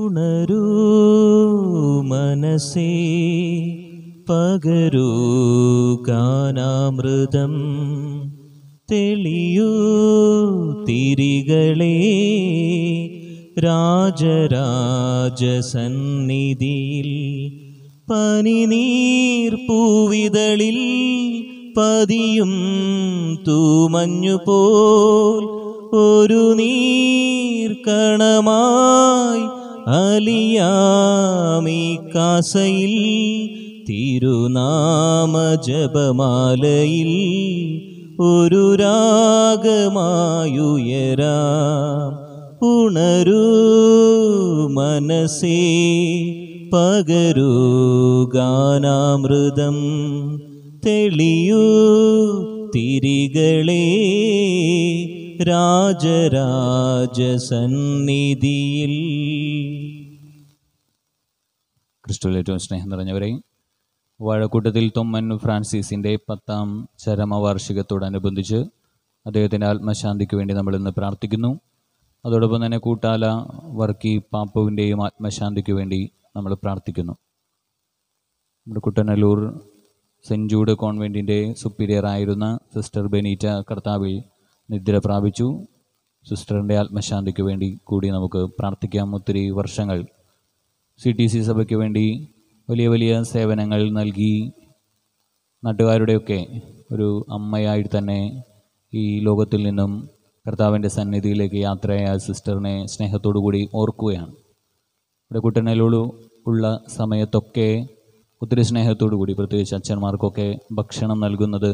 ഉണരൂ മനസ്സേ പകരൂ ഗാനാമൃതം തെളിയൂ തിരികളെ രാജരാജസന്നിധിയിൽ പനിനീർ പൂവിതളിൽ പതിയും തൂമഞ്ഞുപോൽ ഒരു നീർക്കണമായി അലിയാമി കാസയിൽ തിരുനാമ ജപമാലയിൽ ഒരു രാഗമായുയരാം ഉണരൂ മനസ്സേ പകരൂ ഗാനാമൃതം തെളിയൂ തിരികളെ രാജരാജസന്നിധിയിൽ ക്രിസ്തുവിൽ ഏറ്റവും സ്നേഹം നിറഞ്ഞവരെ വാഴക്കൂട്ടത്തിൽ തൊമ്മൻ ഫ്രാൻസിസിൻ്റെ പത്താം ചരമവാർഷികത്തോടനുബന്ധിച്ച് അദ്ദേഹത്തിൻ്റെ ആത്മശാന്തിക്ക് വേണ്ടി നമ്മൾ ഇന്ന് പ്രാർത്ഥിക്കുന്നു അതോടൊപ്പം തന്നെ കൂട്ടാല വർക്കി പാപ്പുവിൻ്റെയും ആത്മശാന്തിക്ക് വേണ്ടി നമ്മൾ പ്രാർത്ഥിക്കുന്നു നമ്മുടെ കുട്ടനല്ലൂർ സെൻറ്റ് ജൂഡ് കോൺവെൻറ്റിൻ്റെ സുപ്പീരിയറായിരുന്ന സിസ്റ്റർ ബെനീറ്റ കർത്താവിൽ നിദ്ര പ്രാപിച്ചു സിസ്റ്ററിൻ്റെ ആത്മശാന്തിക്ക് വേണ്ടി കൂടി നമുക്ക് പ്രാർത്ഥിക്കാം ഒത്തിരി വർഷങ്ങൾ സി ടി സി സഭയ്ക്ക് വേണ്ടി വലിയ വലിയ സേവനങ്ങൾ നൽകി നാട്ടുകാരുടെയൊക്കെ ഒരു അമ്മയായി തന്നെ ഈ ലോകത്തിൽ നിന്നും കർത്താവിൻ്റെ സന്നിധിയിലേക്ക് യാത്രയായ സിസ്റ്ററിനെ സ്നേഹത്തോടു കൂടി ഓർക്കുകയാണ് ഇവിടെ കുട്ടനയിലൂടെ ഉള്ള സമയത്തൊക്കെ ഒത്തിരി സ്നേഹത്തോടു കൂടി പ്രത്യേകിച്ച് അച്ഛന്മാർക്കൊക്കെ ഭക്ഷണം നൽകുന്നത്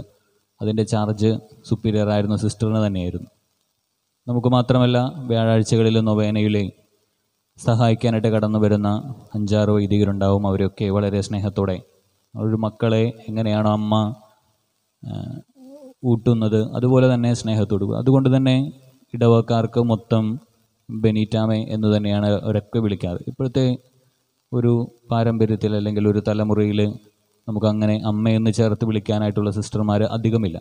അതിൻ്റെ ചാർജ് സുപ്പീരിയർ ആയിരുന്നു സിസ്റ്ററിന് തന്നെയായിരുന്നു നമുക്ക് മാത്രമല്ല വ്യാഴാഴ്ചകളിൽ നൊവേനയിലെ സഹായിക്കാനായിട്ട് കടന്നു വരുന്ന അഞ്ചാറ് വൈദികരുണ്ടാവും അവരൊക്കെ വളരെ സ്നേഹത്തോടെ ഒരു മക്കളെ എങ്ങനെയാണോ അമ്മ ഊട്ടുന്നത് അതുപോലെ തന്നെ സ്നേഹത്തോടു അതുകൊണ്ട് തന്നെ ഇടവക്കാർക്ക് മൊത്തം ബെനീറ്റാമെ എന്ന് തന്നെയാണ് അവരൊക്കെ വിളിക്കാറ് ഇപ്പോഴത്തെ ഒരു പാരമ്പര്യത്തിൽ അല്ലെങ്കിൽ ഒരു തലമുറയിൽ നമുക്കങ്ങനെ അമ്മയെന്ന് ചേർത്ത് വിളിക്കാനായിട്ടുള്ള സിസ്റ്റർമാർ അധികമില്ല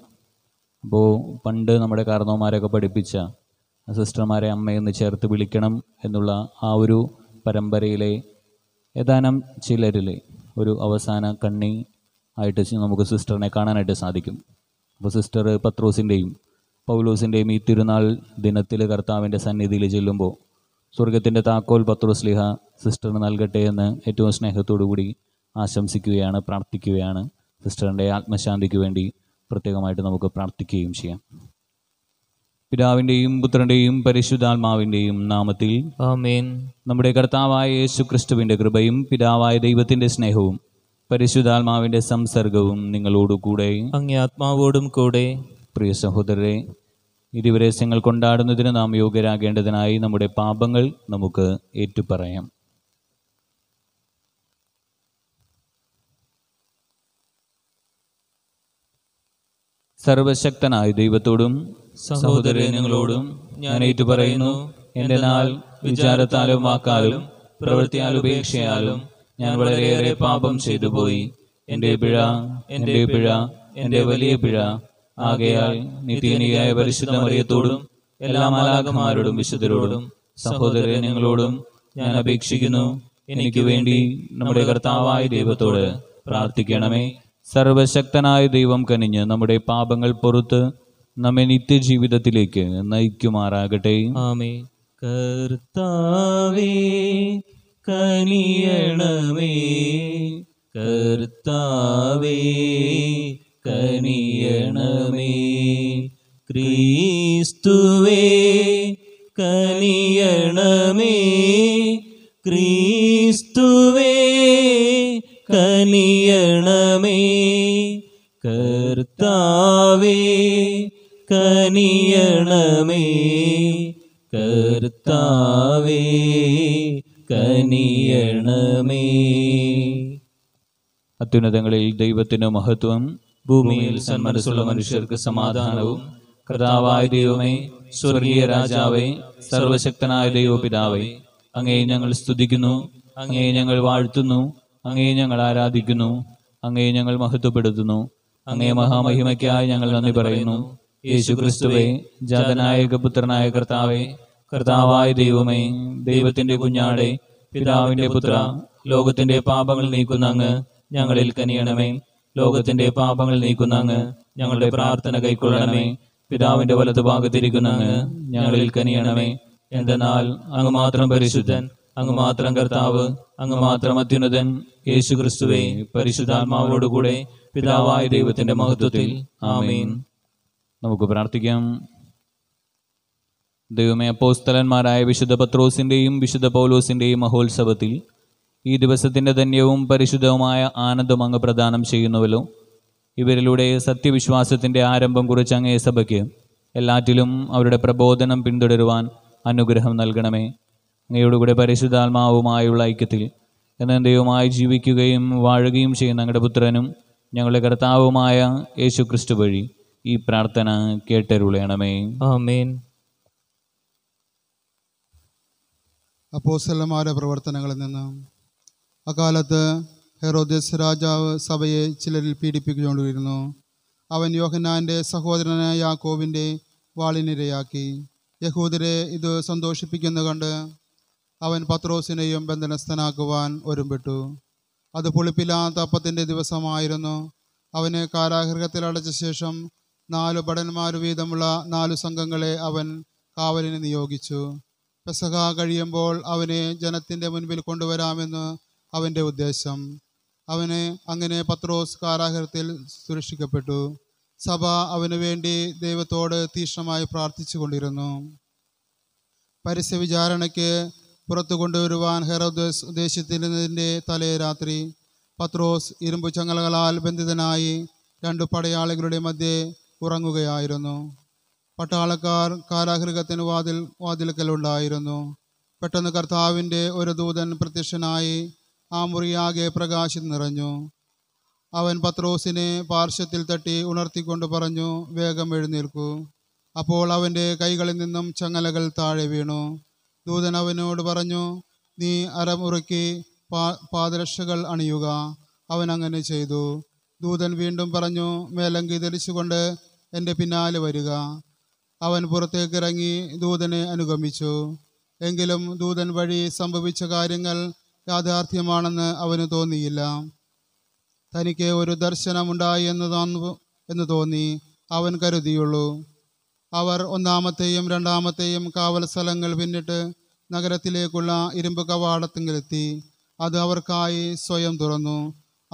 അപ്പോൾ പണ്ട് നമ്മുടെ കാരണവന്മാരൊക്കെ പഠിപ്പിച്ച സിസ്റ്റർമാരെ അമ്മയെന്ന് ചേർത്ത് വിളിക്കണം എന്നുള്ള ആ ഒരു പരമ്പരയിലെ ഏതാനും ചിലരിൽ ഒരു അവസാന കണ്ണി ആയിട്ട് നമുക്ക് സിസ്റ്ററിനെ കാണാനായിട്ട് സാധിക്കും അപ്പോൾ സിസ്റ്റർ പത്രോസിൻ്റെയും പൗലോസിൻ്റെയും ഈ തിരുനാൾ ദിനത്തിൽ കർത്താവിൻ്റെ സന്നിധിയിൽ ചെല്ലുമ്പോൾ സ്വർഗത്തിൻ്റെ താക്കോൽ പത്രോസ്ലിഹ സിസ്റ്ററിന് നൽകട്ടെ എന്ന് ഏറ്റവും സ്നേഹത്തോടു കൂടി ആശംസിക്കുകയാണ് പ്രാർത്ഥിക്കുകയാണ് സിസ്റ്ററിൻ്റെ ആത്മശാന്തിക്ക് വേണ്ടി പ്രത്യേകമായിട്ട് നമുക്ക് പ്രാർത്ഥിക്കുകയും ചെയ്യാം പിതാവിൻ്റെയും പുത്രൻ്റെയും പരിശുദ്ധാത്മാവിൻ്റെയും നാമത്തിൽ ആമേൻ നമ്മുടെ കർത്താവായ യേശു ക്രിസ്തുവിൻ്റെ കൃപയും പിതാവായ ദൈവത്തിൻ്റെ സ്നേഹവും പരിശുദ്ധാത്മാവിൻ്റെ സംസർഗവും നിങ്ങളോടുകൂടെ അങ്ങേ ആത്മാവോടും കൂടെ പ്രിയ സഹോദരരെ ഇരുവരസ്യങ്ങൾ കൊണ്ടാടുന്നതിന് നാം യോഗ്യരാകേണ്ടതിനായി നമ്മുടെ പാപങ്ങൾ നമുക്ക് ഏറ്റുപറയാം സർവശക്തനായ ദൈവത്തോടും സഹോദരങ്ങളോടും ഞാൻ ഏറ്റു പറയുന്നു എന്റെ നാൾ വിചാരത്താലും വാക്കാലും പ്രവൃത്തിയാൽ ഉപേക്ഷയാലും ഞാൻ വളരെയേറെ പാപം ചെയ്തു പോയി എൻ്റെ പിഴ എൻ്റെ പിഴ എൻ്റെ വലിയ പിഴ ആകയാൽ നിത്യനിയായ പരിശുദ്ധ മറിയത്തോടും എല്ലാ മാലാകമാരോടും വിശുദ്ധരോടും സഹോദരങ്ങളോടും ഞാൻ അപേക്ഷിക്കുന്നു എനിക്ക് വേണ്ടി നമ്മുടെ കർത്താവായ ദൈവത്തോട് പ്രാർത്ഥിക്കണമേ സർവശക്തനായ ദൈവം കനിഞ്ഞ് നമ്മുടെ പാപങ്ങൾ പുറത്ത് നമ്മെ നിത്യജീവിതത്തിലേക്ക് നയിക്കുമാറാകട്ടെ ആമേ കർത്താവേ കനിയണമേ കർത്താവേ കനിയണമേ ക്രീസ്തുവേ കനിയണമേ ക്രീസ്തു കനിയണമേ കർത്താവേ കനിയണമേ കർത്താവേ കനിയണമേ അത്യുന്നതങ്ങളിൽ ദൈവത്തിന് മഹത്വം ഭൂമിയിൽ സന്മനസ്സുള്ള മനുഷ്യർക്ക് സമാധാനവും കർത്താവായ ദൈവമേ സ്വർഗീയ രാജാവേ സർവശക്തനായ ദൈവപിതാവേ അങ്ങേ ഞങ്ങൾ സ്തുതിക്കുന്നു അങ്ങേ ഞങ്ങൾ വാഴ്ത്തുന്നു അങ്ങയെ ഞങ്ങൾ ആരാധിക്കുന്നു അങ്ങയെ ഞങ്ങൾ മഹത്വപ്പെടുത്തുന്നു അങ്ങേ മഹാമഹിമയ്ക്കായി ഞങ്ങൾ നന്ദി പറയുന്നു യേശു ക്രിസ്തുവെ ജാതനായക പുത്രനായ കർത്താവേ കർത്താവായ ദൈവമേ ദൈവത്തിന്റെ കുഞ്ഞാടെ പിതാവിന്റെ പുത്ര ലോകത്തിന്റെ പാപങ്ങൾ നീക്കുന്ന അങ്ങ് ഞങ്ങളിൽ കനിയണമേ ലോകത്തിന്റെ പാപങ്ങൾ നീക്കുന്ന അങ്ങ് ഞങ്ങളുടെ പ്രാർത്ഥന കൈക്കൊള്ളണമേ പിതാവിന്റെ വലതുഭാഗത്തിരിക്കുന്ന അങ്ങ് ഞങ്ങളിൽ കനിയണമേ എന്തെന്നാൽ അങ്ങ് മാത്രം പരിശുദ്ധൻ അങ്ങ് മാത്രം കർത്താവ് അങ്ങ് മാത്രം അത്യുന്നതൻ യേശു ക്രിസ്തുവെ പരിശുദ്ധാത്മാവോടുകൂടെ പിതാവായ ദൈവത്തിന്റെ മഹത്വത്തിൽ ആമീൻ നമുക്ക് പ്രാർത്ഥിക്കാം ദൈവമേ അപ്പോസ്തലന്മാരായ വിശുദ്ധ പത്രോസിന്റെയും വിശുദ്ധ പൗലോസിന്റെയും മഹോത്സവത്തിൽ ഈ ദിവസത്തിന്റെ ധന്യവും പരിശുദ്ധവുമായ ആനന്ദം അങ്ങ് പ്രദാനം ചെയ്യുന്നുവല്ലോ ഇവരിലൂടെ സത്യവിശ്വാസത്തിന്റെ ആരംഭം കുറിച്ച് അങ്ങേ സഭയ്ക്ക് എല്ലാറ്റിലും അവരുടെ പ്രബോധനം പിന്തുടരുവാൻ അനുഗ്രഹം നൽകണമേ അങ്ങയോടുകൂടെ പരിശുദ്ധാത്മാവുമായുള്ള ഐക്യത്തിൽ ദൈവമായി ജീവിക്കുകയും വാഴുകയും ചെയ്യുന്ന ഞങ്ങളുടെ പുത്രനും ഞങ്ങളുടെ കർത്താവുമായ യേശു ക്രിസ്തു വഴി ഈ പ്രാർത്ഥന കേട്ടരുളയണമേ ആമേൻ അപ്പോസലന്മാരുടെ പ്രവർത്തനങ്ങളിൽ നിന്ന് അക്കാലത്ത് ഹെറോദസ് രാജാവ് സഭയെ ചിലരിൽ പീഡിപ്പിച്ചുകൊണ്ടിരുന്നു അവൻ യോഹനാൻ്റെ സഹോദരനായ യാക്കോവിൻ്റെ വാളിനിരയാക്കി യഹൂദരെ ഇത് സന്തോഷിപ്പിക്കുന്നു കണ്ട് അവൻ പത്രോസിനെയും ബന്ധനസ്ഥനാക്കുവാൻ ഒരുമ്പിട്ടു അത് പുളിപ്പില്ലാത്ത അപ്പത്തിൻ്റെ ദിവസമായിരുന്നു അവനെ കാരാഗൃഹത്തിൽ അടച്ച ശേഷം നാലു ഭടന്മാർ വീതമുള്ള നാലു സംഘങ്ങളെ അവൻ കാവലിന് നിയോഗിച്ചു പെസഹ കഴിയുമ്പോൾ അവനെ ജനത്തിൻ്റെ മുൻപിൽ കൊണ്ടുവരാമെന്ന് അവൻ്റെ ഉദ്ദേശം അവനെ അങ്ങനെ പത്രോസ് കാരാഗ്രഹത്തിൽ സുരക്ഷിക്കപ്പെട്ടു സഭ അവന് വേണ്ടി ദൈവത്തോട് തീക്ഷണമായി പ്രാർത്ഥിച്ചു കൊണ്ടിരുന്നു പരസ്യ വിചാരണയ്ക്ക് പുറത്തു കൊണ്ടുവരുവാൻ ഹെറോദ് ഉദ്ദേശിച്ചിരുന്നതിൻ്റെ തലേ രാത്രി പത്രോസ് ഇരുമ്പു ചങ്ങലകളാൽ ബന്ധിതനായി രണ്ടു പടയാളികളുടെ മധ്യേ ഉറങ്ങുകയായിരുന്നു പട്ടാളക്കാർ കാരാഗൃഹത്തിന് വാതിൽ വാതിലക്കലുണ്ടായിരുന്നു പെട്ടെന്ന് കർത്താവിൻ്റെ ഒരു ദൂതൻ പ്രത്യക്ഷനായി ആ മുറിയാകെ പ്രകാശം നിറഞ്ഞു അവൻ പത്രോസിനെ പാർശ്വത്തിൽ തട്ടി ഉണർത്തിക്കൊണ്ട് പറഞ്ഞു വേഗം എഴുന്നേൽക്കൂ അപ്പോൾ അവൻ്റെ കൈകളിൽ നിന്നും ചങ്ങലകൾ താഴെ വീണു ദൂതൻ അവനോട് പറഞ്ഞു നീ അരമുറയ്ക്ക് പാദരക്ഷകൾ അണിയുക അവൻ അങ്ങനെ ചെയ്തു ദൂതൻ വീണ്ടും പറഞ്ഞു മേലങ്കി ധരിച്ചുകൊണ്ട് എൻ്റെ പിന്നാലെ വരിക അവൻ പുറത്തേക്ക് ഇറങ്ങി ദൂതനെ അനുഗമിച്ചു എങ്കിലും ദൂതൻ വഴി സംഭവിച്ച കാര്യങ്ങൾ യാഥാർത്ഥ്യമാണെന്ന് അവന് തോന്നിയില്ല തനിക്ക് ഒരു ദർശനമുണ്ടായി എന്ന് എന്ന് തോന്നി അവൻ കരുതിയുള്ളൂ അവർ ഒന്നാമത്തെയും രണ്ടാമത്തെയും കാവൽ സ്ഥലങ്ങൾ പിന്നിട്ട് നഗരത്തിലേക്കുള്ള ഇരുമ്പ് കവാടത്തിങ്കിലെത്തി അത് അവർക്കായി സ്വയം തുറന്നു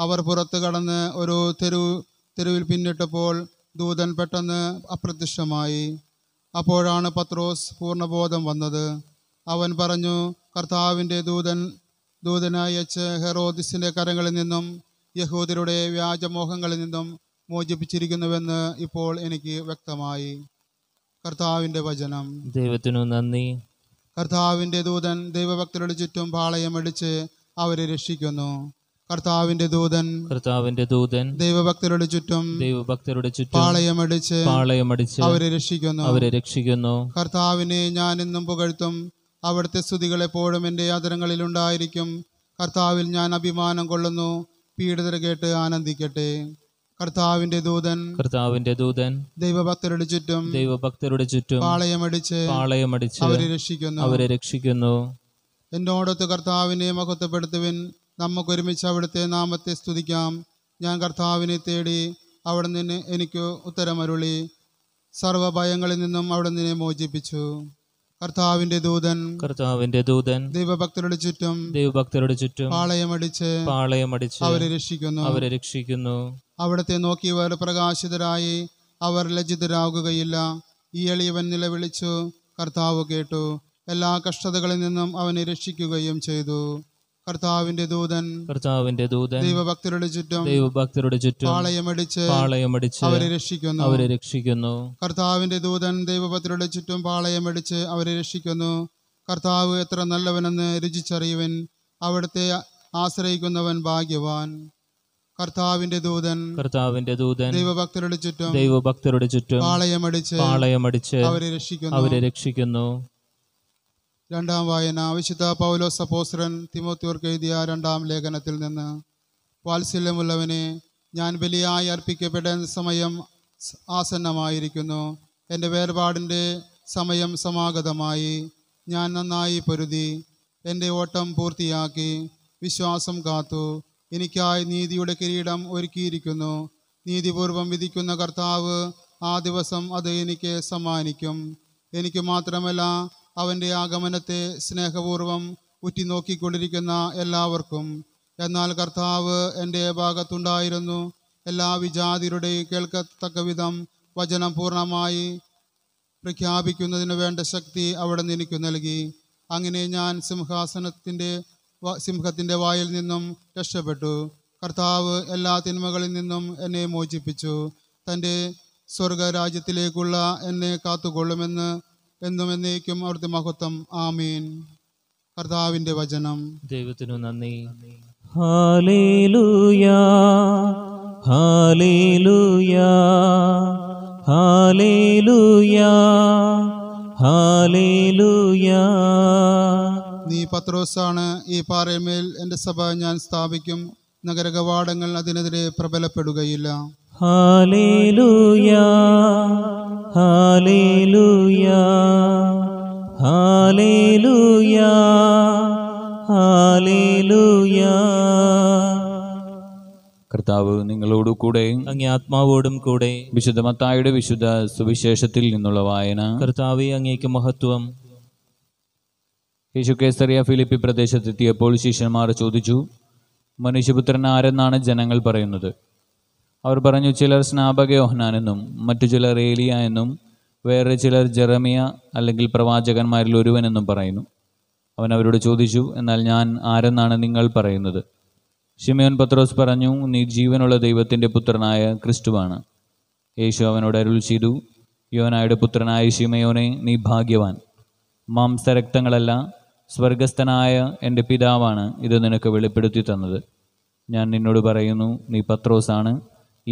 അവർ പുറത്തു കടന്ന് ഒരു തെരു തെരുവിൽ പിന്നിട്ടപ്പോൾ ദൂതൻ പെട്ടെന്ന് അപ്രത്യക്ഷമായി അപ്പോഴാണ് പത്രോസ് പൂർണ്ണബോധം വന്നത് അവൻ പറഞ്ഞു കർത്താവിൻ്റെ ദൂതൻ ദൂതനായി അയച്ച് ഹെറോദിസിൻ്റെ കരങ്ങളിൽ നിന്നും യഹൂദരുടെ വ്യാജമോഹങ്ങളിൽ നിന്നും മോചിപ്പിച്ചിരിക്കുന്നുവെന്ന് ഇപ്പോൾ എനിക്ക് വ്യക്തമായി കർത്താവിൻ്റെ വചനം ദൈവത്തിനു നന്ദി കർത്താവിൻ്റെ ദൂതൻ ദൈവഭക്തരുടെ ചുറ്റും പാളയമടിച്ച് അവരെ രക്ഷിക്കുന്നു കർത്താവിന്റെ ദൂതൻ കർത്താവിന്റെ ദൂതൻ ദൈവഭക്തരുടെ ചുറ്റും ദൈവഭക്തരുടെ ചുറ്റും പാളയമടിച്ച് പാളയമടിച്ച് അവരെ രക്ഷിക്കുന്നു അവരെ രക്ഷിക്കുന്നു കർത്താവിനെ ഞാൻ എന്നും പുകഴ്ത്തും അവിടുത്തെ സ്തുതികൾ എപ്പോഴും എൻ്റെ ആദരങ്ങളിൽ ഉണ്ടായിരിക്കും കർത്താവിൽ ഞാൻ അഭിമാനം കൊള്ളുന്നു പീഡിതർ കേട്ട് ആനന്ദിക്കട്ടെ കർത്താവിന്റെ ദൂതൻ കർത്താവിന്റെ ദൂതൻ ദൈവഭക്തരുടെ ചുറ്റും ദൈവഭക്തരുടെ ചുറ്റും പാളയമടിച്ച് പാളയമടിച്ച് അവരെ രക്ഷിക്കുന്നു അവരെ രക്ഷിക്കുന്നു എന്നോടൊത്ത് കർത്താവിനെ മഹത്വപ്പെടുത്തുവിൻ നമുക്ക് ഒരുമിച്ച് അവിടുത്തെ നാമത്തെ സ്തുതിക്കാം ഞാൻ കർത്താവിനെ തേടി അവിടെ നിന്ന് എനിക്ക് ഉത്തരമരുളി സർവഭയങ്ങളിൽ നിന്നും അവിടെ നിന്നെ മോചിപ്പിച്ചു കർത്താവിന്റെ ദൂതൻ കർത്താവിന്റെ ദൂതൻ ദൈവഭക്തരുടെ ചുറ്റും ദൈവഭക്തരുടെ ചുറ്റും പാളയമടിച്ച് പാളയമടിച്ച് അവരെ രക്ഷിക്കുന്നു അവരെ രക്ഷിക്കുന്നു അവിടത്തെ നോക്കിയവർ പ്രകാശിതരായി അവർ ലജ്ജിതരാകുകയില്ല ഈ എളിയവൻ നിലവിളിച്ചു കർത്താവ് കേട്ടു എല്ലാ കഷ്ടതകളിൽ നിന്നും അവനെ രക്ഷിക്കുകയും ചെയ്തു കർത്താവിന്റെ ദൂതൻ കർത്താവിന്റെ ദൂതൻ ദൈവഭക്തരുടെ ചുറ്റും ദൈവഭക്തരുടെ ചുറ്റും പാളയമടിച്ച് പാളയമടിച്ച് അവരെ രക്ഷിക്കുന്നു അവരെ രക്ഷിക്കുന്നു കർത്താവിന്റെ ദൂതൻ ദൈവഭക്തരുടെ ചുറ്റും പാളയമടിച്ച് അവരെ രക്ഷിക്കുന്നു കർത്താവ് എത്ര നല്ലവനെന്ന് രുചിച്ചറിയുവൻ അവിടുത്തെ ആശ്രയിക്കുന്നവൻ ഭാഗ്യവാൻ കർത്താവിന്റെ ദൂതൻ കർത്താവിന്റെ ദൂതൻ ദൈവഭക്തരുടെ ചുറ്റും ദൈവഭക്തരുടെ ചുറ്റും പാളയമടിച്ച് പാളയമടിച്ച് അവരെ രക്ഷിക്കുന്നു അവരെ രക്ഷിക്കുന്നു രണ്ടാം വായന വിശുദ്ധ പൗലോസ് അപ്പോസ്രൻ തിമോത്തിയോർക്ക് എഴുതിയ രണ്ടാം ലേഖനത്തിൽ നിന്ന് വാത്സല്യമുള്ളവനെ ഞാൻ ബലിയായി അർപ്പിക്കപ്പെടുന്ന സമയം ആസന്നമായിരിക്കുന്നു എൻ്റെ വേർപാടിൻ്റെ സമയം സമാഗതമായി ഞാൻ നന്നായി പൊരുതി എൻ്റെ ഓട്ടം പൂർത്തിയാക്കി വിശ്വാസം കാത്തു എനിക്കായി നീതിയുടെ കിരീടം ഒരുക്കിയിരിക്കുന്നു നീതിപൂർവം വിധിക്കുന്ന കർത്താവ് ആ ദിവസം അത് എനിക്ക് സമ്മാനിക്കും എനിക്ക് മാത്രമല്ല അവൻ്റെ ആഗമനത്തെ സ്നേഹപൂർവം ഉറ്റിനോക്കിക്കൊണ്ടിരിക്കുന്ന എല്ലാവർക്കും എന്നാൽ കർത്താവ് എൻ്റെ ഭാഗത്തുണ്ടായിരുന്നു എല്ലാ വിജാതിരുടെയും കേൾക്കത്തക്ക വിധം വചനം പൂർണ്ണമായി പ്രഖ്യാപിക്കുന്നതിന് വേണ്ട ശക്തി അവിടെ നിന്ന് എനിക്ക് നൽകി അങ്ങനെ ഞാൻ സിംഹാസനത്തിൻ്റെ സിംഹത്തിൻ്റെ വായിൽ നിന്നും രക്ഷപ്പെട്ടു കർത്താവ് എല്ലാ തിന്മകളിൽ നിന്നും എന്നെ മോചിപ്പിച്ചു തൻ്റെ സ്വർഗരാജ്യത്തിലേക്കുള്ള എന്നെ കാത്തുകൊള്ളുമെന്ന് എന്നും എന്നേക്കും അവിടുത്തെ മഹത്വം ആമീൻ കർത്താവിൻ്റെ വചനം ദൈവത്തിനു നന്ദി ഹാലേലൂയാ ഹാലേലൂയാ ഹാലേലൂയാ ഹാലേലൂയാ നീ പത്രോസാണ് ഈ പാറയമേൽ എൻ്റെ സഭ ഞാൻ സ്ഥാപിക്കും നഗരകവാടങ്ങൾ അതിനെതിരെ പ്രബലപ്പെടുകയില്ല കർത്താവ് നിങ്ങളോടു കൂടെ അങ്ങേ ആത്മാവോടും കൂടെ വിശുദ്ധ മത്തായുടെ വിശുദ്ധ സുവിശേഷത്തിൽ നിന്നുള്ള വായന കർത്താവ് അങ്ങേക്ക് മഹത്വം യേശു കേസറിയ ഫിലിപ്പി പ്രദേശത്തെത്തിയപ്പോൾ ശിഷ്യന്മാർ ചോദിച്ചു മനുഷ്യപുത്രൻ ആരെന്നാണ് ജനങ്ങൾ പറയുന്നത് അവർ പറഞ്ഞു ചിലർ സ്നാപക യോഹനാനെന്നും മറ്റു ചിലർ ഏലിയ എന്നും വേറെ ചിലർ ജെറമിയ അല്ലെങ്കിൽ പ്രവാചകന്മാരിൽ ഒരുവനെന്നും പറയുന്നു അവൻ അവരോട് ചോദിച്ചു എന്നാൽ ഞാൻ ആരെന്നാണ് നിങ്ങൾ പറയുന്നത് ഷിമയോൻ പത്രോസ് പറഞ്ഞു നീ ജീവനുള്ള ദൈവത്തിൻ്റെ പുത്രനായ ക്രിസ്തുവാണ് യേശു അവനോട് അരുൾ ചെയ്തു യോനായുടെ പുത്രനായ ഷിമയോനെ നീ ഭാഗ്യവാൻ മാംസരക്തങ്ങളല്ല സ്വർഗസ്ഥനായ എൻ്റെ പിതാവാണ് ഇത് നിനക്ക് വെളിപ്പെടുത്തി തന്നത് ഞാൻ നിന്നോട് പറയുന്നു നീ പത്രോസാണ്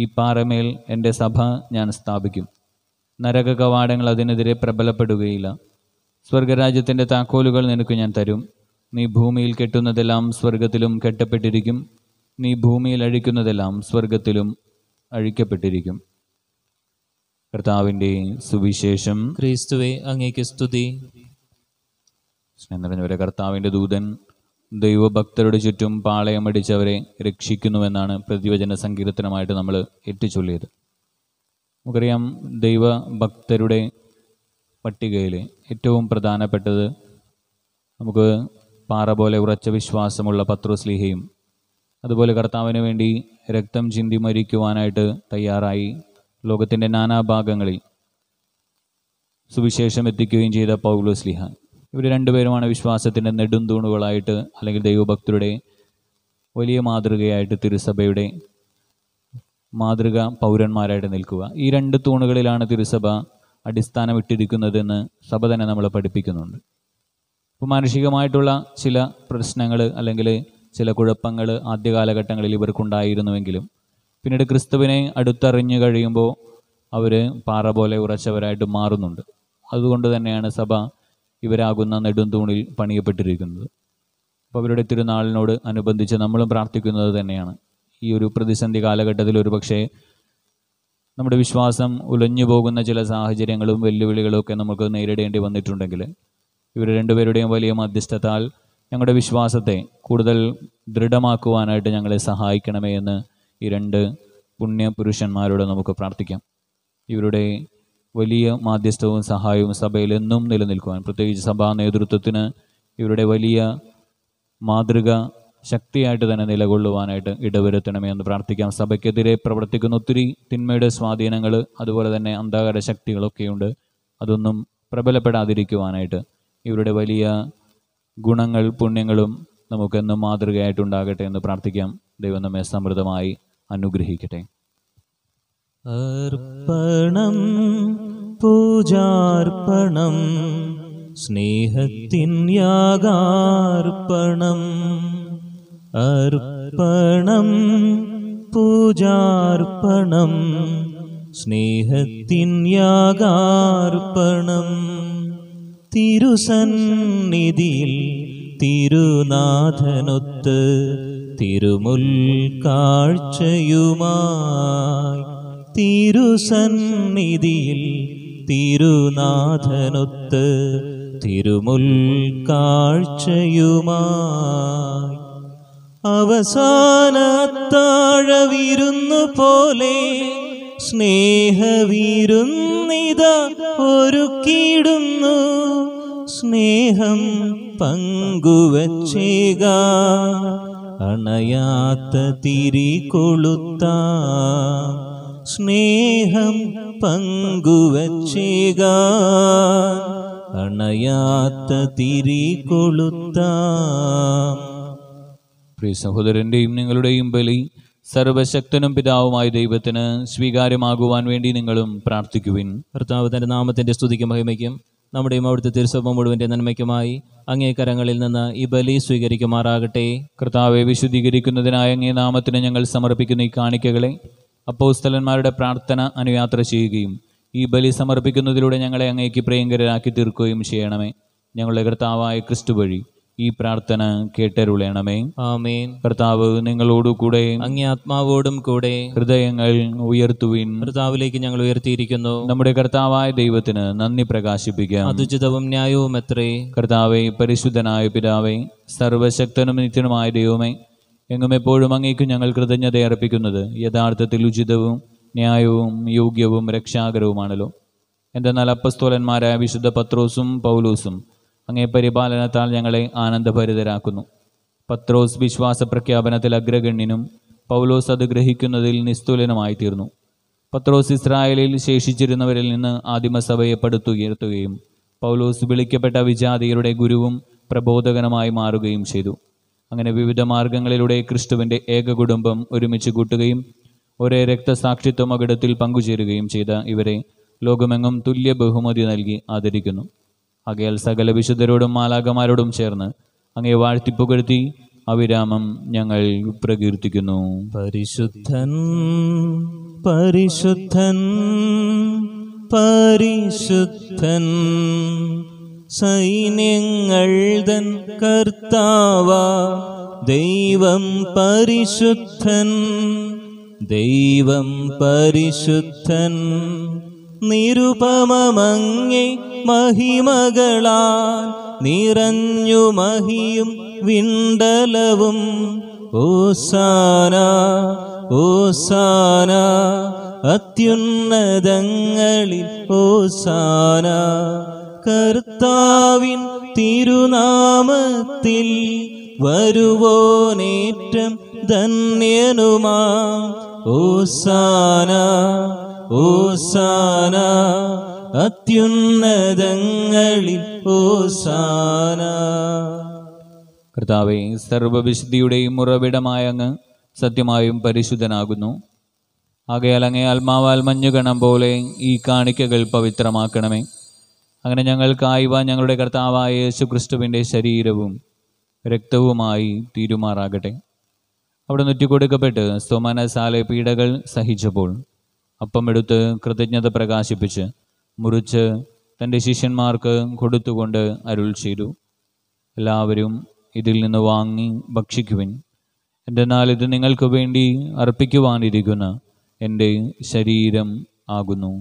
ഈ പാറമേൽ എൻ്റെ സഭ ഞാൻ സ്ഥാപിക്കും നരക കവാടങ്ങൾ അതിനെതിരെ പ്രബലപ്പെടുകയില്ല സ്വർഗരാജ്യത്തിൻ്റെ താക്കോലുകൾ നിനക്ക് ഞാൻ തരും നീ ഭൂമിയിൽ കെട്ടുന്നതെല്ലാം സ്വർഗത്തിലും കെട്ടപ്പെട്ടിരിക്കും നീ ഭൂമിയിൽ അഴിക്കുന്നതെല്ലാം സ്വർഗത്തിലും അഴിക്കപ്പെട്ടിരിക്കും കർത്താവിൻ്റെ സുവിശേഷം ക്രിസ്തുവെ അങ്ങേക്ക് സ്തുതി സ്നേഹം നിറഞ്ഞവരെ കർത്താവിൻ്റെ ദൂതൻ ദൈവഭക്തരുടെ ചുറ്റും പാളയമടിച്ചവരെ രക്ഷിക്കുന്നുവെന്നാണ് പ്രതിവചന സങ്കീർത്തനമായിട്ട് നമ്മൾ എത്തിച്ചൊല്ലിയത് നമുക്കറിയാം ദൈവഭക്തരുടെ പട്ടികയിൽ ഏറ്റവും പ്രധാനപ്പെട്ടത് നമുക്ക് പാറ പോലെ ഉറച്ച വിശ്വാസമുള്ള പത്രോസ്ലിഹയും അതുപോലെ കർത്താവിന് വേണ്ടി രക്തം ചിന്തി മരിക്കുവാനായിട്ട് തയ്യാറായി ലോകത്തിൻ്റെ നാനാഭാഗങ്ങളിൽ സുവിശേഷം എത്തിക്കുകയും ചെയ്ത പൗലോസ്ലിഹ ഇവർ രണ്ടുപേരുമാണ് വിശ്വാസത്തിൻ്റെ നെടുന്തൂണുകളായിട്ട് അല്ലെങ്കിൽ ദൈവഭക്തരുടെ വലിയ മാതൃകയായിട്ട് തിരുസഭയുടെ മാതൃക പൗരന്മാരായിട്ട് നിൽക്കുക ഈ രണ്ട് തൂണുകളിലാണ് തിരുസഭ അടിസ്ഥാനമിട്ടിരിക്കുന്നതെന്ന് സഭ തന്നെ നമ്മളെ പഠിപ്പിക്കുന്നുണ്ട് ഇപ്പോൾ മാനുഷികമായിട്ടുള്ള ചില പ്രശ്നങ്ങൾ അല്ലെങ്കിൽ ചില കുഴപ്പങ്ങൾ ആദ്യ കാലഘട്ടങ്ങളിൽ ഇവർക്കുണ്ടായിരുന്നുവെങ്കിലും പിന്നീട് ക്രിസ്തുവിനെ അടുത്തറിഞ്ഞു കഴിയുമ്പോൾ അവർ പാറ പോലെ ഉറച്ചവരായിട്ട് മാറുന്നുണ്ട് അതുകൊണ്ട് തന്നെയാണ് സഭ ഇവരാകുന്ന നെടുന്തൂണിൽ പണിയപ്പെട്ടിരിക്കുന്നത് അപ്പോൾ അവരുടെ തിരുനാളിനോട് അനുബന്ധിച്ച് നമ്മളും പ്രാർത്ഥിക്കുന്നത് തന്നെയാണ് ഈ ഒരു പ്രതിസന്ധി കാലഘട്ടത്തിൽ ഒരു പക്ഷേ നമ്മുടെ വിശ്വാസം ഉലഞ്ഞു പോകുന്ന ചില സാഹചര്യങ്ങളും വെല്ലുവിളികളും ഒക്കെ നമുക്ക് നേരിടേണ്ടി വന്നിട്ടുണ്ടെങ്കിൽ ഇവർ രണ്ടുപേരുടെയും വലിയ മധ്യസ്ഥത്താൽ ഞങ്ങളുടെ വിശ്വാസത്തെ കൂടുതൽ ദൃഢമാക്കുവാനായിട്ട് ഞങ്ങളെ സഹായിക്കണമേ എന്ന് ഈ രണ്ട് പുണ്യപുരുഷന്മാരോട് നമുക്ക് പ്രാർത്ഥിക്കാം ഇവരുടെ വലിയ മാധ്യസ്ഥവും സഹായവും സഭയിൽ എന്നും നിലനിൽക്കുവാൻ പ്രത്യേകിച്ച് സഭാ നേതൃത്വത്തിന് ഇവരുടെ വലിയ മാതൃക ശക്തിയായിട്ട് തന്നെ നിലകൊള്ളുവാനായിട്ട് ഇടവരുത്തണമേ എന്ന് പ്രാർത്ഥിക്കാം സഭയ്ക്കെതിരെ പ്രവർത്തിക്കുന്ന ഒത്തിരി തിന്മയുടെ സ്വാധീനങ്ങൾ അതുപോലെ തന്നെ അന്ധകാര ശക്തികളൊക്കെയുണ്ട് അതൊന്നും പ്രബലപ്പെടാതിരിക്കുവാനായിട്ട് ഇവരുടെ വലിയ ഗുണങ്ങൾ പുണ്യങ്ങളും നമുക്കെന്നും മാതൃകയായിട്ടുണ്ടാകട്ടെ എന്ന് പ്രാർത്ഥിക്കാം ദൈവം നമ്മെ സമൃദ്ധമായി അനുഗ്രഹിക്കട്ടെ അർപ്പണം പൂജാർപ്പണം സ്നേഹത്തിൻ യാഗാർപ്പണം അർപ്പണം പൂജാർപ്പണം സ്നേഹത്തിൻ യാഗാർപ്പണം തിരുസന്നിധിയിൽ തിരുനാഥനൊത്ത് തിരുമുൽ കാഴ്ചയുമായി തിരുസന്നിധിയിൽ തിരുനാഥനൊത്ത് തിരുമുൽ കാഴ്ചയുമായി അവസാനത്താഴവിരുന്നു പോലെ സ്നേഹവിരുന്നിത ഒരുക്കിയിടുന്നു സ്നേഹം പങ്കുവച്ചേക അണയാത്ത തിരി സ്നേഹം പങ്കുവച്ചേക അണയാത്ത തിരി കൊളുത്താം പ്രിയ സഹോദരൻ്റെയും നിങ്ങളുടെയും ബലി സർവശക്തനും പിതാവുമായ ദൈവത്തിന് സ്വീകാര്യമാകുവാൻ വേണ്ടി നിങ്ങളും പ്രാർത്ഥിക്കുവിൻ കർത്താവ് തൻ്റെ നാമത്തിൻ്റെ സ്തുതിക്കും മഹിമയ്ക്കും നമ്മുടെയും അവിടുത്തെ തിരുസഭ മുഴുവൻ്റെ നന്മയ്ക്കുമായി അങ്ങേ കരങ്ങളിൽ നിന്ന് ഈ ബലി സ്വീകരിക്കുമാറാകട്ടെ കർത്താവെ വിശുദ്ധീകരിക്കുന്നതിനായി അങ്ങേ നാമത്തിന് ഞങ്ങൾ സമർപ്പിക്കുന്ന ഈ കാണിക്കകളെ അപ്പോസ്തലന്മാരുടെ പ്രാർത്ഥന അനുയാത്ര ചെയ്യുകയും ഈ ബലി സമർപ്പിക്കുന്നതിലൂടെ ഞങ്ങളെ അങ്ങേക്ക് പ്രിയങ്കരരാക്കി തീർക്കുകയും ചെയ്യണമേ ഞങ്ങളുടെ കർത്താവായ ക്രിസ്തു വഴി ഈ പ്രാർത്ഥന കേട്ടരുളയണമേ ആമേൻ കർത്താവ് കൂടെ അങ്ങേ ആത്മാവോടും കൂടെ ഹൃദയങ്ങൾ ഉയർത്തുവിൻ കർത്താവിലേക്ക് ഞങ്ങൾ ഉയർത്തിയിരിക്കുന്നു നമ്മുടെ കർത്താവായ ദൈവത്തിന് നന്ദി പ്രകാശിപ്പിക്കാം അതുചിതവും ന്യായവും എത്രേ കർത്താവെ പരിശുദ്ധനായ പിതാവേ സർവശക്തനും നിത്യനുമായ ദൈവമേ എങ്ങും എപ്പോഴും അങ്ങേക്ക് ഞങ്ങൾ കൃതജ്ഞത അർപ്പിക്കുന്നത് യഥാർത്ഥത്തിൽ ഉചിതവും ന്യായവും യോഗ്യവും രക്ഷാകരവുമാണല്ലോ എന്തെന്നാൽ അപ്പസ്തോലന്മാരായ വിശുദ്ധ പത്രോസും പൗലോസും അങ്ങേ പരിപാലനത്താൽ ഞങ്ങളെ ആനന്ദഭരിതരാക്കുന്നു പത്രോസ് വിശ്വാസ പ്രഖ്യാപനത്തിൽ അഗ്രഗണ്യനും പൗലോസ് അത് ഗ്രഹിക്കുന്നതിൽ നിസ്തുലനുമായി തീർന്നു പത്രോസ് ഇസ്രായേലിൽ ശേഷിച്ചിരുന്നവരിൽ നിന്ന് ആദിമസഭയെ പടുത്തുയർത്തുകയും പൗലോസ് വിളിക്കപ്പെട്ട വിജാതികളുടെ ഗുരുവും പ്രബോധകനുമായി മാറുകയും ചെയ്തു അങ്ങനെ വിവിധ മാർഗങ്ങളിലൂടെ ക്രിസ്തുവിൻ്റെ ഏക കുടുംബം ഒരുമിച്ച് കൂട്ടുകയും ഒരേ രക്തസാക്ഷിത്വം അകിടത്തിൽ പങ്കുചേരുകയും ചെയ്ത ഇവരെ ലോകമെങ്ങും തുല്യ ബഹുമതി നൽകി ആദരിക്കുന്നു അകയാൽ സകല വിശുദ്ധരോടും മാലാകമാരോടും ചേർന്ന് അങ്ങേ വാഴ്ത്തിപ്പുകഴ്ത്തി അവിരാമം ഞങ്ങൾ പ്രകീർത്തിക്കുന്നു പരിശുദ്ധൻ പരിശുദ്ധൻ പരിശുദ്ധൻ സൈന്യങ്ങൾ തൻ കർത്താവ ദൈവം പരിശുദ്ധൻ ദൈവം പരിശുദ്ധൻ നിരുപമങ്ങി മഹിമകളാൽ നിറഞ്ഞു മഹിയും വിണ്ടലവും ഓസാന ഓസാന അത്യുന്നതങ്ങളിൽ ഓസാന കർത്താവിൻ തിരുനാമത്തിൽ വരുവോനേറ്റം ധന്യനുമാ ഓസാന ഓസാന അത്യുന്നതങ്ങളിൽ ഓസാന കർത്താവെ സർവവിശുദ്ധിയുടെയും ഉറവിടമായ അങ്ങ് സത്യമായും പരിശുദ്ധനാകുന്നു ആകയാൽ അങ്ങേ ആത്മാവാൽ മഞ്ഞുകണം പോലെ ഈ കാണിക്കകൾ പവിത്രമാക്കണമേ അങ്ങനെ വാ ഞങ്ങളുടെ കർത്താവായ യേശു ക്രിസ്തുവിൻ്റെ ശരീരവും രക്തവുമായി തീരുമാറാകട്ടെ അവിടെ നുറ്റിക്കൊടുക്കപ്പെട്ട് സോമാനസാലെ പീഡകൾ സഹിച്ചപ്പോൾ അപ്പമെടുത്ത് കൃതജ്ഞത പ്രകാശിപ്പിച്ച് മുറിച്ച് തൻ്റെ ശിഷ്യന്മാർക്ക് കൊടുത്തുകൊണ്ട് അരുൾ ചെയ്തു എല്ലാവരും ഇതിൽ നിന്ന് വാങ്ങി ഭക്ഷിക്കുവിൻ എന്തെന്നാൽ ഇത് നിങ്ങൾക്ക് വേണ്ടി അർപ്പിക്കുവാനിരിക്കുന്ന എൻ്റെ ശരീരം ആകുന്നു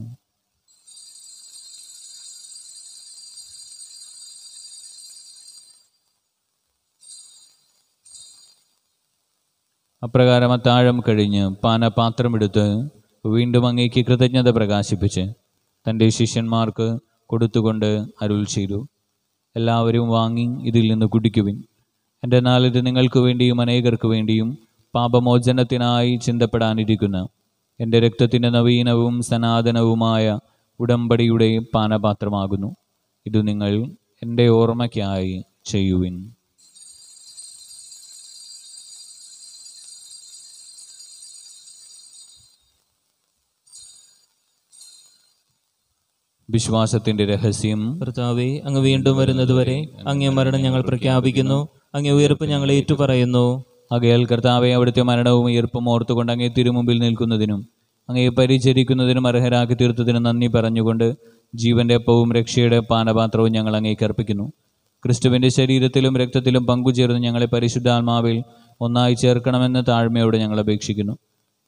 അപ്രകാരം അത്താഴം കഴിഞ്ഞ് പാനപാത്രമെടുത്ത് വീണ്ടും അങ്ങേക്ക് കൃതജ്ഞത പ്രകാശിപ്പിച്ച് തൻ്റെ ശിഷ്യന്മാർക്ക് കൊടുത്തുകൊണ്ട് അരുൾ ചെയ്തു എല്ലാവരും വാങ്ങി ഇതിൽ നിന്ന് കുടിക്കുവിൻ എൻ്റെ നാളിത് നിങ്ങൾക്ക് വേണ്ടിയും അനേകർക്ക് വേണ്ടിയും പാപമോചനത്തിനായി ചിന്തപ്പെടാനിരിക്കുന്ന എൻ്റെ രക്തത്തിൻ്റെ നവീനവും സനാതനവുമായ ഉടമ്പടിയുടെ പാനപാത്രമാകുന്നു ഇത് നിങ്ങൾ എൻ്റെ ഓർമ്മയ്ക്കായി ചെയ്യുവിൻ വിശ്വാസത്തിന്റെ രഹസ്യം കർത്താവെ അങ്ങ് വീണ്ടും വരുന്നതുവരെ അങ്ങേ മരണം ഞങ്ങൾ പ്രഖ്യാപിക്കുന്നു അങ്ങേ ഉയർപ്പ് ഞങ്ങൾ ഏറ്റുപറയുന്നു അകയാൽ കർത്താവെ അവിടുത്തെ മരണവും ഉയർപ്പും ഓർത്തുകൊണ്ട് അങ്ങേ തിരുമുമ്പിൽ നിൽക്കുന്നതിനും അങ്ങേ പരിചരിക്കുന്നതിനും അർഹരാക്കി തീർത്തതിനും നന്ദി പറഞ്ഞുകൊണ്ട് ജീവന്റെ അപ്പവും രക്ഷയുടെ പാനപാത്രവും ഞങ്ങൾ അങ്ങേക്ക് അർപ്പിക്കുന്നു ക്രിസ്തുവിന്റെ ശരീരത്തിലും രക്തത്തിലും പങ്കുചേർന്ന് ഞങ്ങളെ പരിശുദ്ധാത്മാവിൽ ഒന്നായി ചേർക്കണമെന്ന് താഴ്മയോടെ ഞങ്ങൾ അപേക്ഷിക്കുന്നു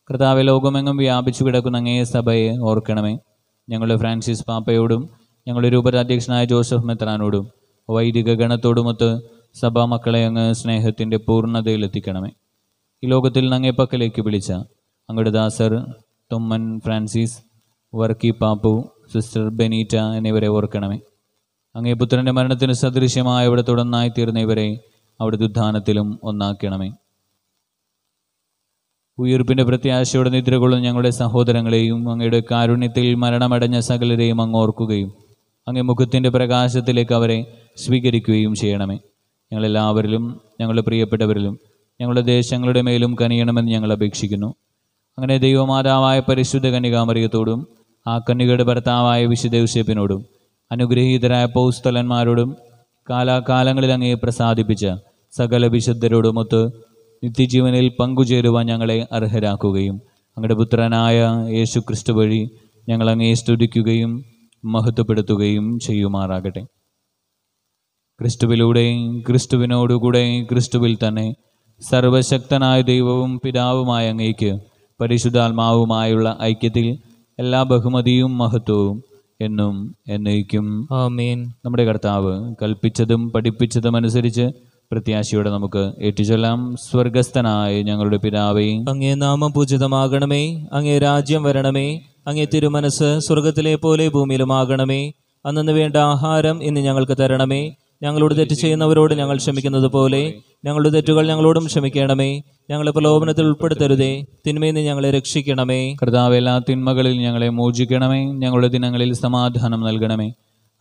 കർത്താവ് ലോകമെങ്ങും വ്യാപിച്ചു കിടക്കുന്ന അങ്ങേ സഭയെ ഓർക്കണമേ ഞങ്ങളുടെ ഫ്രാൻസിസ് പാപ്പയോടും ഞങ്ങളുടെ രൂപരാധ്യക്ഷനായ ജോസഫ് മെത്രാനോടും വൈദിക ഗണത്തോടുമൊത്ത് സഭാ മക്കളെ അങ്ങ് സ്നേഹത്തിൻ്റെ പൂർണ്ണതയിലെത്തിക്കണമേ ഈ ലോകത്തിൽ അങ്ങേ പക്കലേക്ക് വിളിച്ച അങ്ങയുടെ ദാസർ Thomman Francis Varkey Pappu sister Benita എന്നിവരെ ഓർക്കണമേ അങ്ങേ പുത്രൻ്റെ മരണത്തിന് സദൃശ്യമായ ഇവിടെ തുടർന്നായി തീർന്ന ഇവരെ അവിടെ ദുദ്ധാനത്തിലും ഒന്നാക്കണമേ ഉയർപ്പിൻ്റെ പ്രത്യാശയോടെ നിദ്രകൊള്ളുന്ന ഞങ്ങളുടെ സഹോദരങ്ങളെയും അങ്ങയുടെ കാരുണ്യത്തിൽ മരണമടഞ്ഞ സകലരെയും അങ്ങ് ഓർക്കുകയും അങ്ങേ മുഖത്തിൻ്റെ പ്രകാശത്തിലേക്ക് അവരെ സ്വീകരിക്കുകയും ചെയ്യണമേ ഞങ്ങളെല്ലാവരിലും ഞങ്ങളുടെ പ്രിയപ്പെട്ടവരിലും ഞങ്ങളുടെ ദേശങ്ങളുടെ മേലും കനിയണമെന്ന് ഞങ്ങൾ അപേക്ഷിക്കുന്നു അങ്ങനെ ദൈവമാതാവായ പരിശുദ്ധ കന്യകാമറിയത്തോടും ആ കന്യകയുടെ ഭർത്താവായ വിശുദ്ധ അനുഗ്രഹീതരായ പൗസ്തലന്മാരോടും കാലാകാലങ്ങളിൽ അങ്ങേ പ്രസാദിപ്പിച്ച സകല വിശുദ്ധരോടുമൊത്ത് നിത്യജീവനിൽ പങ്കുചേരുവാൻ ഞങ്ങളെ അർഹരാക്കുകയും അങ്ങയുടെ പുത്രനായ യേശു ക്രിസ്തു വഴി ഞങ്ങൾ സ്തുതിക്കുകയും മഹത്വപ്പെടുത്തുകയും ചെയ്യുമാറാകട്ടെ ക്രിസ്തുവിലൂടെ ക്രിസ്തുവിനോടുകൂടെ ക്രിസ്തുവിൽ തന്നെ സർവശക്തനായ ദൈവവും പിതാവുമായ അങ്ങേക്ക് പരിശുദ്ധാത്മാവുമായുള്ള ഐക്യത്തിൽ എല്ലാ ബഹുമതിയും മഹത്വവും എന്നും എന്നേക്കും ആമേൻ നമ്മുടെ കർത്താവ് കൽപ്പിച്ചതും പഠിപ്പിച്ചതും അനുസരിച്ച് പ്രത്യാശയോടെ നമുക്ക് ഏറ്റുചൊല്ലാം സ്വർഗസ്ഥനായ ഞങ്ങളുടെ പിതാവേ അങ്ങേ നാമം പൂജിതമാകണമേ അങ്ങേ രാജ്യം വരണമേ അങ്ങേ തിരുമനസ് സ്വർഗത്തിലെ പോലെ ഭൂമിയിലുമാകണമേ അന്നു വേണ്ട ആഹാരം ഇന്ന് ഞങ്ങൾക്ക് തരണമേ ഞങ്ങളോട് തെറ്റ് ചെയ്യുന്നവരോട് ഞങ്ങൾ ക്ഷമിക്കുന്നത് പോലെ ഞങ്ങളുടെ തെറ്റുകൾ ഞങ്ങളോടും ക്ഷമിക്കണമേ ഞങ്ങളെ പ്രലോഭനത്തിൽ ഉൾപ്പെടുത്തരുതേ തിന്മയിൽ നിന്ന് ഞങ്ങളെ രക്ഷിക്കണമേ കർത്താവ് എല്ലാ തിന്മകളിൽ ഞങ്ങളെ മോചിക്കണമേ ഞങ്ങളുടെ ദിനങ്ങളിൽ സമാധാനം നൽകണമേ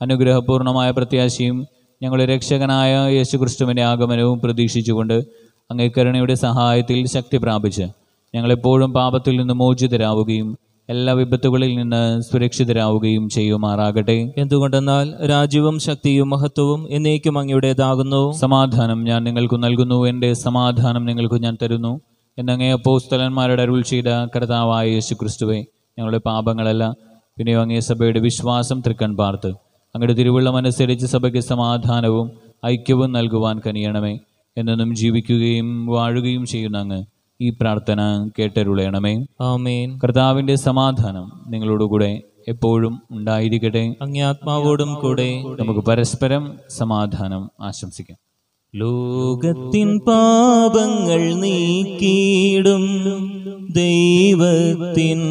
അനുഗ്രഹപൂർണമായ പ്രത്യാശയും ഞങ്ങൾ രക്ഷകനായ യേശുക്രിസ്തുവിൻ്റെ ആഗമനവും പ്രതീക്ഷിച്ചുകൊണ്ട് അങ്ങേക്കരുണയുടെ സഹായത്തിൽ ശക്തി പ്രാപിച്ച് ഞങ്ങളെപ്പോഴും പാപത്തിൽ നിന്ന് മോചിതരാവുകയും എല്ലാ വിപത്തുകളിൽ നിന്ന് സുരക്ഷിതരാവുകയും ചെയ്യുമാറാകട്ടെ എന്തുകൊണ്ടെന്നാൽ രാജ്യവും ശക്തിയും മഹത്വവും എന്നേക്കും അങ്ങയുടേതാകുന്നു സമാധാനം ഞാൻ നിങ്ങൾക്ക് നൽകുന്നു എൻ്റെ സമാധാനം നിങ്ങൾക്ക് ഞാൻ തരുന്നു എന്നങ്ങേ അപ്പോസ്തലന്മാരുടെ അരുൾ ചെയ്ത കർത്താവായ യേശു ക്രിസ്തുവെ ഞങ്ങളുടെ പാപങ്ങളല്ല പിന്നെയോ അങ്ങേ സഭയുടെ വിശ്വാസം തൃക്കൺ പാർത്ത് അങ്ങയുടെ അനുസരിച്ച് സഭയ്ക്ക് സമാധാനവും ഐക്യവും നൽകുവാൻ കനിയണമേ എന്നെന്നും ജീവിക്കുകയും വാഴുകയും ചെയ്യുന്ന അങ്ങ് ഈ പ്രാർത്ഥന കേട്ടരുളയണമേ ആമേൻ കർത്താവിന്റെ സമാധാനം നിങ്ങളോടുകൂടെ എപ്പോഴും ഉണ്ടായിരിക്കട്ടെ അങ്ങാത്മാവോടും ആത്മാവോടും കൂടെ നമുക്ക് പരസ്പരം സമാധാനം ആശംസിക്കാം ലോകത്തിൻ പാപങ്ങൾ നീക്കിയിടും ദൈവത്തിൻ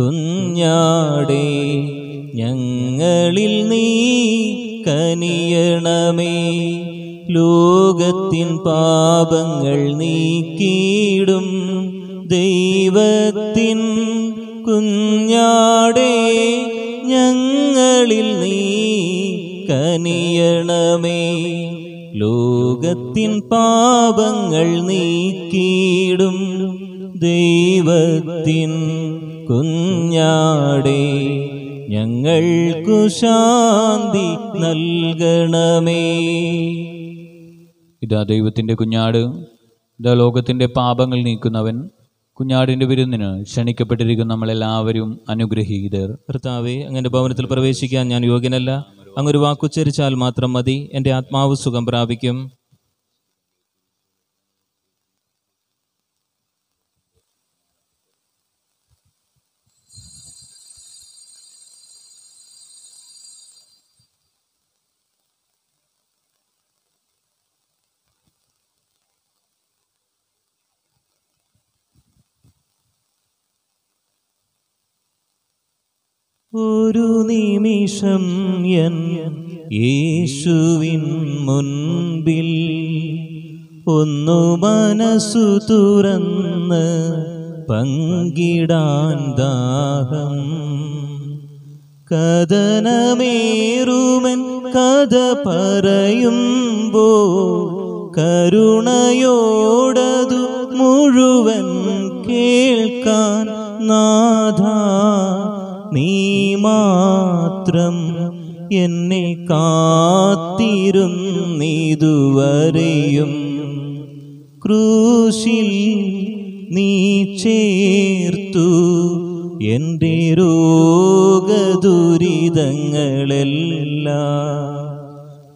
കുഞ്ഞാടേ ഞങ്ങളിൽ നീ കനിയണമേ ലോകത്തിൻ പാപങ്ങൾ നീക്കിയിടും ദൈവത്തിൻ കുഞ്ഞാടേ ഞങ്ങളിൽ നീ കനിയണമേ ലോകത്തിൻ പാപങ്ങൾ നീക്കിയിടും ദൈവത്തിൻ കുഞ്ഞാടേ ഞങ്ങൾക്കു ശാന്തി നൽകണമേ ഇതാ ദൈവത്തിൻ്റെ കുഞ്ഞാട് ഇതാ ലോകത്തിൻ്റെ പാപങ്ങൾ നീക്കുന്നവൻ കുഞ്ഞാടിൻ്റെ വിരുന്നിന് ക്ഷണിക്കപ്പെട്ടിരിക്കുന്ന നമ്മളെല്ലാവരും അനുഗ്രഹീതർ കർത്താവെ അങ്ങൻ്റെ ഭവനത്തിൽ പ്രവേശിക്കാൻ ഞാൻ യോഗ്യനല്ല അങ്ങൊരു വാക്കുച്ചരിച്ചാൽ മാത്രം മതി എൻ്റെ ആത്മാവ് സുഖം പ്രാപിക്കും ഒരു നിമിഷം എൻ യേശുവിൻ മുൻപിൽ ഒന്നു മനസ്സു തുറന്ന് പങ്കിടാൻ ദാഹം കഥനമേറുമൻ കഥ പറയുമ്പോ കരുണയോടതു മുഴുവൻ കേൾക്കാൻ നാഥ നീ മാത്രം എന്നെ കാത്തിരുന്നിതുവരെയും ക്രൂശിൽ നീ ചേർത്തു എൻ്റെ രോഗദുരിതങ്ങളെല്ലാം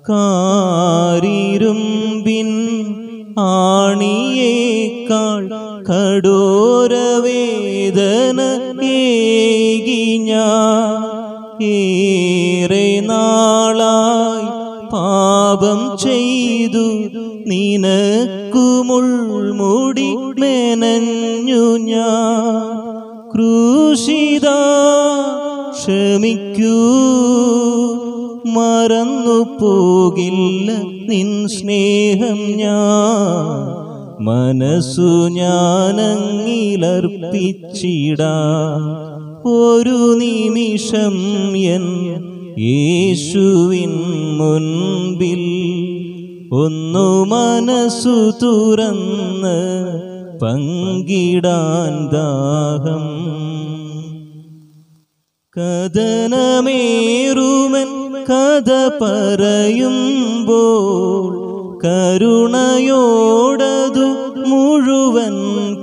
കാരിരുമ്പിൻ ആണിയേക്കാൾ കടോരവേദന നിനക്കുമുൾമുടി മേനഞ്ഞു ഞാ ക്രൂശിത ക്ഷമിക്കൂ മറന്നു പോകില്ല നിൻ സ്നേഹം ഞാ മനസ്സു ഞാനങ്ങിലർപ്പിച്ചിടാ ഒരു നിമിഷം എൻ യേശുവിൻ മുൻപിൽ ഒന്നു മനസ്സു തുറന്ന് പങ്കിടാൻ ദാഹം കഥനമേറുമൻ കഥ പറയുമ്പോൾ കരുണയോടതു മുഴുവൻ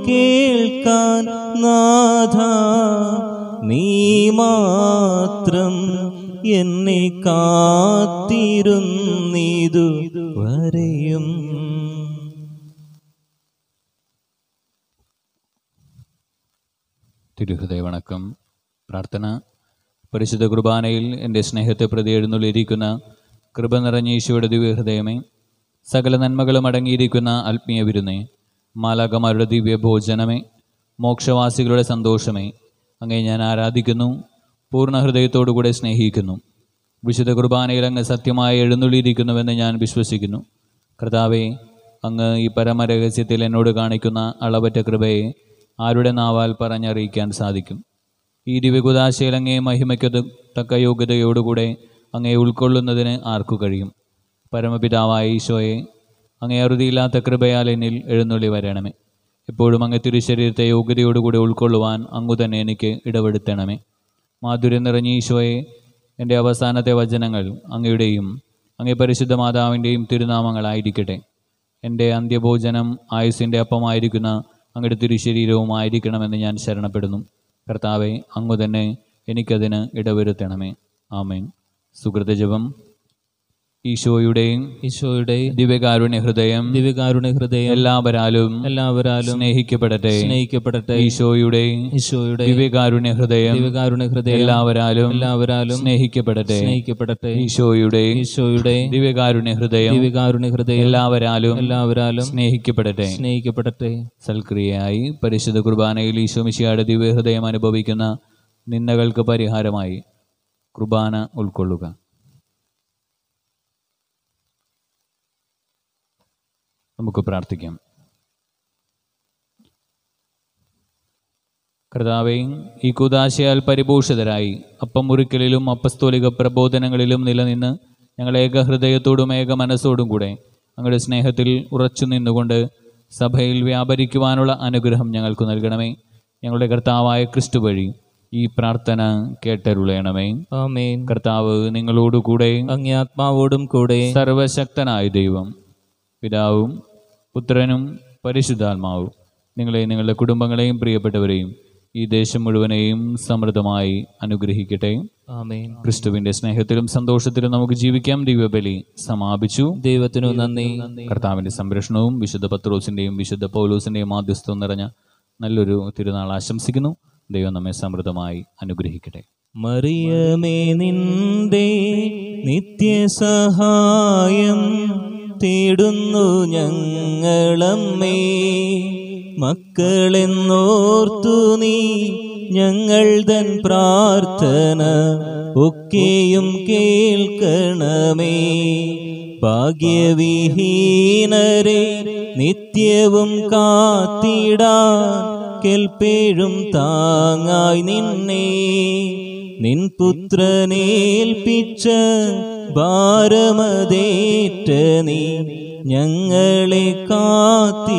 കേൾക്കാൻ നാഥ നീ മാത്രം എന്നെ കാത്തിരുന്നു നീതു വരെയും തിരുഹൃദയ വണക്കം പ്രാർത്ഥന പരിശുദ്ധ കുർബാനയിൽ എൻ്റെ സ്നേഹത്തെ പ്രതി എഴുന്നള്ളിയിരിക്കുന്ന കൃപ നിറഞ്ഞ ഈശോയുടെ ദിവ്യഹൃദയമേ സകല നന്മകളും അടങ്ങിയിരിക്കുന്ന ആത്മീയ വിരുന്നേ മാലാകമാരുടെ ദിവ്യഭോജനമേ മോക്ഷവാസികളുടെ സന്തോഷമേ അങ്ങനെ ഞാൻ ആരാധിക്കുന്നു പൂർണ്ണ കൂടെ സ്നേഹിക്കുന്നു വിശുദ്ധ കുർബാനയിൽ അങ്ങ് സത്യമായി എഴുന്നള്ളിയിരിക്കുന്നുവെന്ന് ഞാൻ വിശ്വസിക്കുന്നു കർത്താവെ അങ്ങ് ഈ പരമരഹസ്യത്തിൽ എന്നോട് കാണിക്കുന്ന അളവറ്റ കൃപയെ ആരുടെ നാവാൽ പറഞ്ഞറിയിക്കാൻ സാധിക്കും ഈ ദിവ്യകുദാശയിൽ അങ്ങേ മഹിമയ്ക്ക് തക്ക യോഗ്യതയോടുകൂടെ അങ്ങേ ഉൾക്കൊള്ളുന്നതിന് ആർക്കു കഴിയും പരമപിതാവായ ഈശോയെ അങ്ങേ അറുതിയില്ലാത്ത കൃപയാൽ എന്നിൽ എഴുന്നള്ളി വരണമേ എപ്പോഴും അങ്ങ് തിരുശരീരത്തെ യോഗ്യതയോടുകൂടി ഉൾക്കൊള്ളുവാൻ അങ്ങു തന്നെ എനിക്ക് ഇടപെടുത്തണമേ മാധുര്യം നിറഞ്ഞ ഈശോയെ എൻ്റെ അവസാനത്തെ വചനങ്ങൾ അങ്ങയുടെയും അങ്ങേ പരിശുദ്ധ മാതാവിൻ്റെയും തിരുനാമങ്ങളായിരിക്കട്ടെ എൻ്റെ അന്ത്യഭോജനം ആയുസിൻ്റെ അപ്പമായിരിക്കുന്ന അങ്ങയുടെ തിരുശരീരവും ആയിരിക്കണമെന്ന് ഞാൻ ശരണപ്പെടുന്നു കർത്താവെ അങ്ങു തന്നെ എനിക്കതിന് ഇടവരുത്തണമേ ആമേൻ സുഹൃതജപം ഈശോയുടെ ഈശോയുടെ ദിവ്യകാരുണ്യ ഹൃദയം ദിവ്യകാരുണ്യ ഹൃദയം എല്ലാവരാലും എല്ലാവരാലും സ്നേഹിക്കപ്പെടട്ടെ സ്നേഹിക്കപ്പെടട്ടെ ഈശോയുടെ ഈശോയുടെ ദിവ്യകാരുണ്യ ഹൃദയം ദിവ്യകാരുണ്യ ഹൃദയം എല്ലാവരാലും എല്ലാവരാലും സ്നേഹിക്കപ്പെടട്ടെ സ്നേഹിക്കപ്പെടട്ടെ ഈശോയുടെ ഈശോയുടെ ദിവ്യകാരുണ്യ ഹൃദയം ദിവ്യകാരുണ്യ ഹൃദയം എല്ലാവരാലും എല്ലാവരാലും സ്നേഹിക്കപ്പെടട്ടെ സ്നേഹിക്കപ്പെടട്ടെ സൽക്രിയയായി പരിശുദ്ധ കുർബാനയിൽ ഈശോ മിശിയുടെ ദിവ്യഹൃദയം അനുഭവിക്കുന്ന നിന്നകൾക്ക് പരിഹാരമായി കുർബാന ഉൾക്കൊള്ളുക നമുക്ക് പ്രാർത്ഥിക്കാം കർത്താവേയും ഈ കുദാശയാൽ പരിഭൂഷിതരായി അപ്പം മുറിക്കലിലും അപ്പസ്തോലിക പ്രബോധനങ്ങളിലും നിലനിന്ന് ഞങ്ങൾ ഏക ഹൃദയത്തോടും ഏക മനസ്സോടും കൂടെ അങ്ങയുടെ സ്നേഹത്തിൽ ഉറച്ചു നിന്നുകൊണ്ട് സഭയിൽ വ്യാപരിക്കുവാനുള്ള അനുഗ്രഹം ഞങ്ങൾക്ക് നൽകണമേ ഞങ്ങളുടെ കർത്താവായ ക്രിസ്തു വഴി ഈ പ്രാർത്ഥന കേട്ടരുളയണമേ ആമേൻ കർത്താവ് നിങ്ങളോടുകൂടെ അങ്ങേ കൂടെ സർവശക്തനായ ദൈവം പിതാവും പുത്രനും പരിശുദ്ധാത്മാവും നിങ്ങളെയും നിങ്ങളുടെ കുടുംബങ്ങളെയും പ്രിയപ്പെട്ടവരെയും ഈ ദേശം മുഴുവനെയും സമൃദ്ധമായി അനുഗ്രഹിക്കട്ടെ ക്രിസ്തുവിന്റെ സ്നേഹത്തിലും സന്തോഷത്തിലും നമുക്ക് ജീവിക്കാം ദിവ്യബലി സമാപിച്ചു ദൈവത്തിനു നന്ദി കർത്താവിന്റെ സംരക്ഷണവും വിശുദ്ധ പത്രോസിന്റെയും വിശുദ്ധ പൗലോസിന്റെയും മാധ്യസ്ഥവും നിറഞ്ഞ നല്ലൊരു തിരുനാൾ ആശംസിക്കുന്നു ദൈവം നമ്മെ സമൃദ്ധമായി അനുഗ്രഹിക്കട്ടെ മറിയമേ നിന്ദേ നിത്യസഹായം തേടുന്നു ഞങ്ങളമ്മേ മക്കളെന്നോർത്തു നീ ഞങ്ങൾ തൻ പ്രാർത്ഥന ഒക്കെയും കേൾക്കണമേ ഭാഗ്യവിഹീനരെ നിത്യവും കാത്തിടാൻ കേൾപ്പേഴും താങ്ങായി നിന്നേ നിൻ പുത്രനേൽപ്പിച്ച ഭാരമതേറ്റ നീ ഞങ്ങളെ കാത്തിടേണേ